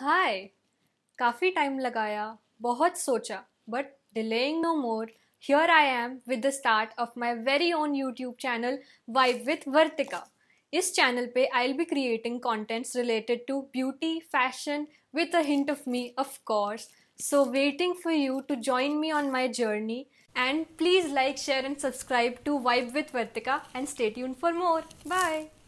हाय काफ़ी टाइम लगाया बहुत सोचा but delaying no more here I am with the start of my very own YouTube channel vibe with Vartika इस channel पे I will be creating contents related to beauty fashion with a hint of me of course so waiting for you to join me on my journey and please like share and subscribe to vibe with Vartika and stay यून for more bye